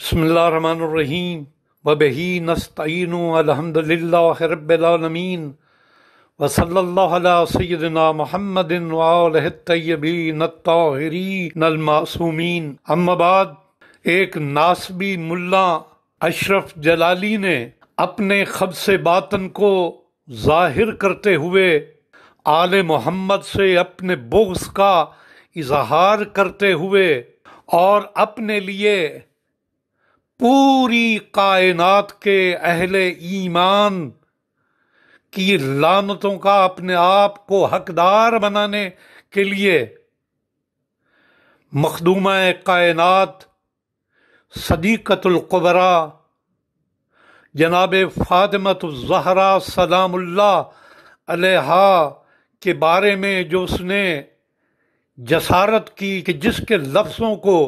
बसमीम वबही नस्तीन अलहमदिल्लाबीन वसल्ला सैदना महमदिन वालतबीन ताहरीन अलमासूमीन अम्माबाद एक नासबी मुल्ला अशरफ जलाली ने अपने खब से बातन को जाहिर करते हुए आल मोहम्मद से अपने बोग्स का इजहार करते हुए और अपने लिए पूरी कायनात के अहले ईमान की लानतों का अपने आप को हकदार बनाने के लिए मखदूमा कायनात सदीकतुल्कबरा जनाब फ़ातिमत ज़हरा सलामुल्ला अलहा के बारे में जो उसने जसारत की कि जिसके लफ्ज़ों को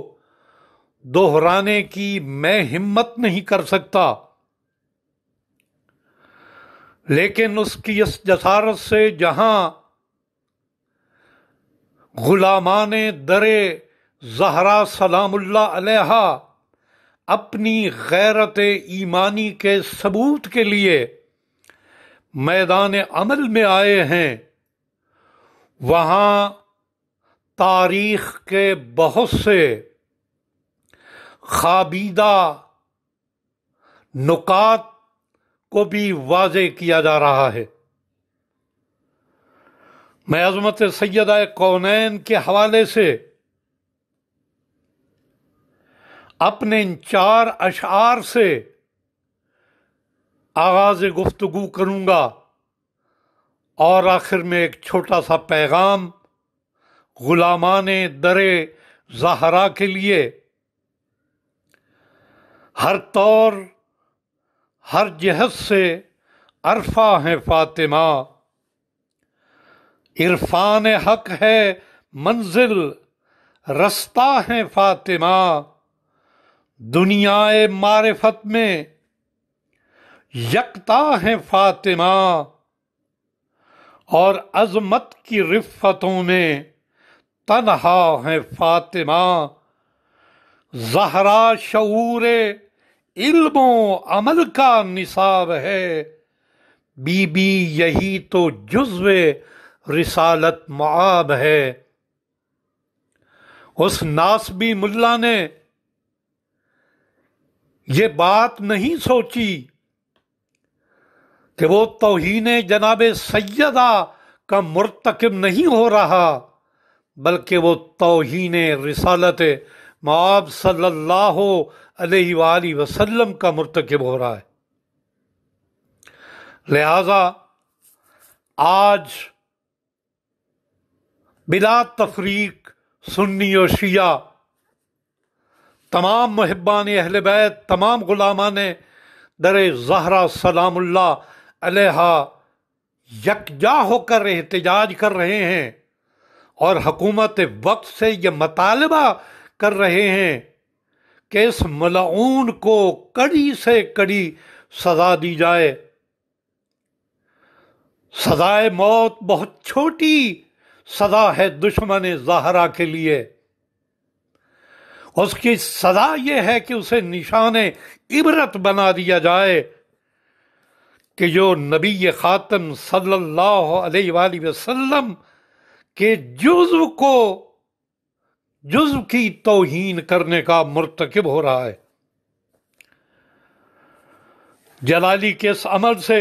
दोहराने की मैं हिम्मत नहीं कर सकता लेकिन उसकी इस जसारत से जहां गुलामान दरे जहरा सलामुल्ला अलैहा अपनी गैरत ईमानी के सबूत के लिए मैदान अमल में आए हैं वहाँ तारीख़ के बहुत से खाबीदा नुकात को भी वाज किया जा रहा है मैं अजमत सैदा कौनैन के हवाले से अपने इन चार अशार से आगाज गुफ्तगु करूंगा और आखिर में एक छोटा सा पैगाम गुलामाने दरे जहरा के लिए हर तौर हर जहत से अरफा है फातिमा इरफान हक है मंजिल रस्ता है फातिमा दुनियाए मारिफत में यकता है फातिमा और अजमत की रिफ़तों में तनहा है फातिमा जहरा शूर इल्मो अमल का निसाब है बीबी यही तो जुज्व रिसालत मुआब है उस नासबी मुल्ला ने ये बात नहीं सोची कि वो तोहन जनाब सैदा का मुरतकब नहीं हो रहा बल्कि वो तोहन रिसालत माब सल्लल्लाहु वसल्लम का मरतकब हो रहा है लिहाजा आज बिला तफरीक सुन्नी और शिया तमाम महबान अहल बैत तमाम गुलामा ने दर जहरा सलामुल्ला यकजा होकर एहतजाज कर रहे हैं और हकूमत वक्त से यह मतालबा कर रहे हैं कि इस मलाउन को कड़ी से कड़ी सजा दी जाए सजाए मौत बहुत छोटी सजा है दुश्मन जहरा के लिए उसकी सजा यह है कि उसे निशान इबरत बना दिया जाए कि जो नबी ख़ातम सल्लल्लाहु अलैहि वसल्लम के जुज्व को जुज की तोहीन करने का मरतकब हो रहा है जलाली के इस अमल से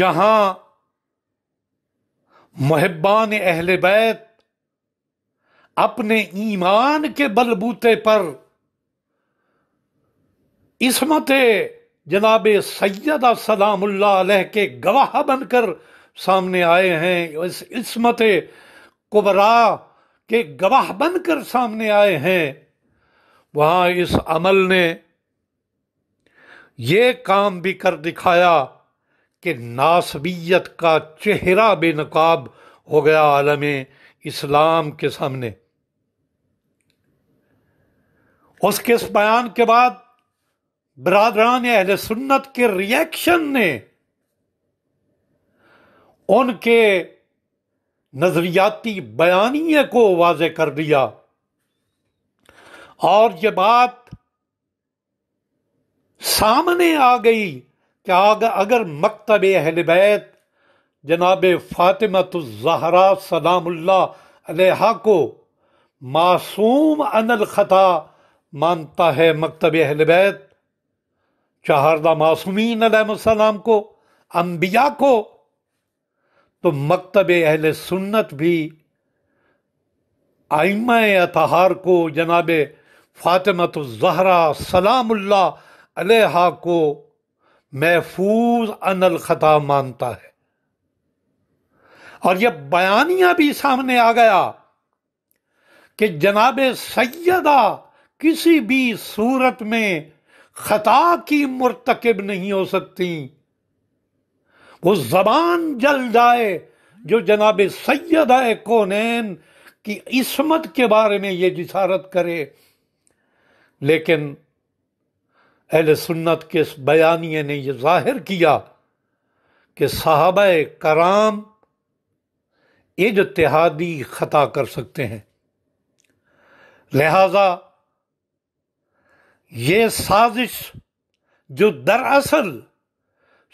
जहां महब्बान अहल बैत अपने ईमान के बलबूते पर इसमत जनाब सैदा सलामुल्ला के गवाह बनकर सामने आए हैं इस इसमत कुबरा के गवाह बनकर सामने आए हैं वहां इस अमल ने यह काम भी कर दिखाया कि नासबियत का चेहरा बेनकाब हो गया आलम इस्लाम के सामने उसके इस बयान के बाद बरादरान अहल सुन्नत के रिएक्शन ने उनके नज़रियाती बयानी को वाज कर दिया और ये बात सामने आ गई कि अगर मकतब अहलबैत जनाब फ़ातिमतज़हरा जहरा सलाम्ला को मासूम अनल ख़ता मानता है मकतब अहलबैत चाहरदा मासूमी सलाम को अम्बिया को तो मकतब अहल सुन्नत भी आइमा अतहार को जनाब फ़ातिमत ज़हरा सलामुल्ला अलहा को महफूज अनल ख़ता मानता है और यह बयानिया भी सामने आ गया कि जनाब सैदा किसी भी सूरत में ख़ता की मरतकब नहीं हो सकती वो जबान जल जाए जो जनाब सैद है कौन की इसमत के बारे में ये जिसारत करे लेकिन अहल सुन्नत के इस बयानिए ने यह जाहिर किया कि साहब कराम तिहादी ख़ता कर सकते हैं लिहाजा ये साजिश जो दरअसल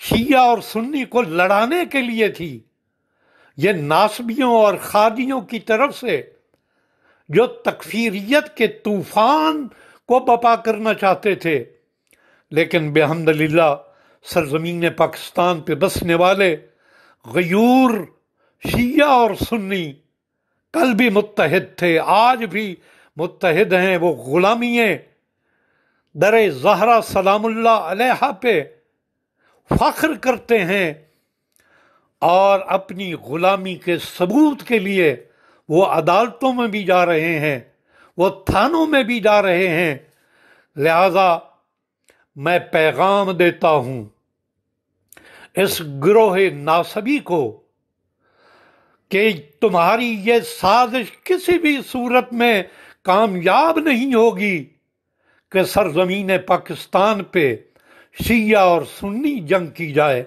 शिया और सुन्नी को लड़ाने के लिए थी ये नासबियों और खादियों की तरफ से जो तकफीरियत के तूफान को बपा करना चाहते थे लेकिन बेहमदल्ला सरजमीन पाकिस्तान पे बसने वाले गयूर शिया और सुन्नी कल भी मुतहद थे आज भी मुतहद हैं वो गुलामी दर जहरा सलामुल्ला अलहा पे फ़ख्र करते हैं और अपनी ग़ुलामी के सबूत के लिए वो अदालतों में भी जा रहे हैं वो थानों में भी जा रहे हैं लिहाजा मैं पैगाम देता हूं इस ग्रोह नासबी को कि तुम्हारी ये साजिश किसी भी सूरत में कामयाब नहीं होगी कि सरजमीन पाकिस्तान पे शिया और सुन्नी जंग की जाए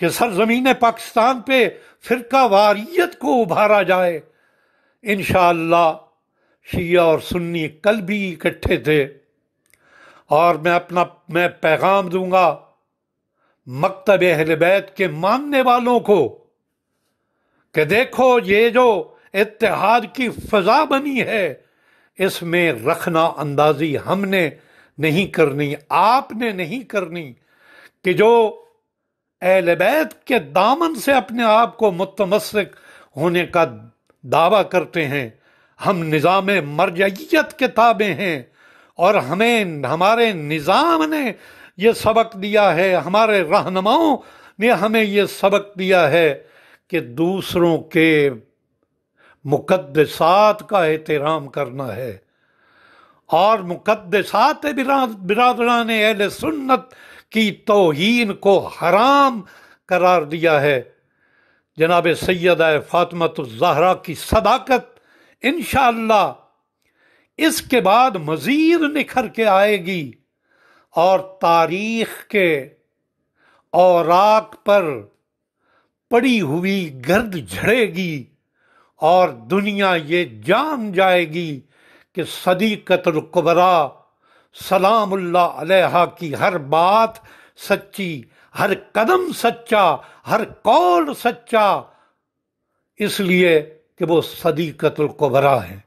कि सरजमीन पाकिस्तान पे फिरका वारियत को उभारा जाए इन शिया और सुन्नी कल भी इकट्ठे थे और मैं अपना मैं पैगाम दूंगा मकतब अहलबैत के मानने वालों को कि देखो ये जो इतिहाद की फजा बनी है इसमें रखना अंदाजी हमने नहीं करनी आपने नहीं करनी कि जो एलबैत बैत के दामन से अपने आप को मुतमसक होने का दावा करते हैं हम निज़ाम मरजियत के ताबे हैं और हमें हमारे निज़ाम ने यह सबक दिया है हमारे रहनुमाओं ने हमें ये सबक दिया है कि दूसरों के मुकदसात का एहतराम करना है और मुकदसात बिरादरान अहल सुन्नत की तोहन को हराम करार दिया है जनाब सैद फ़ातमत ज़हरा की सदाकत इन इसके बाद मज़ीद निखर के आएगी और तारीख़ के औराक पर पड़ी हुई गर्द झड़ेगी और दुनिया ये जान जाएगी कि सदीकत कुबरा सलामुल्ला अलहा की हर बात सच्ची हर कदम सच्चा हर कौल सच्चा इसलिए कि वो सदीकत कुबरा है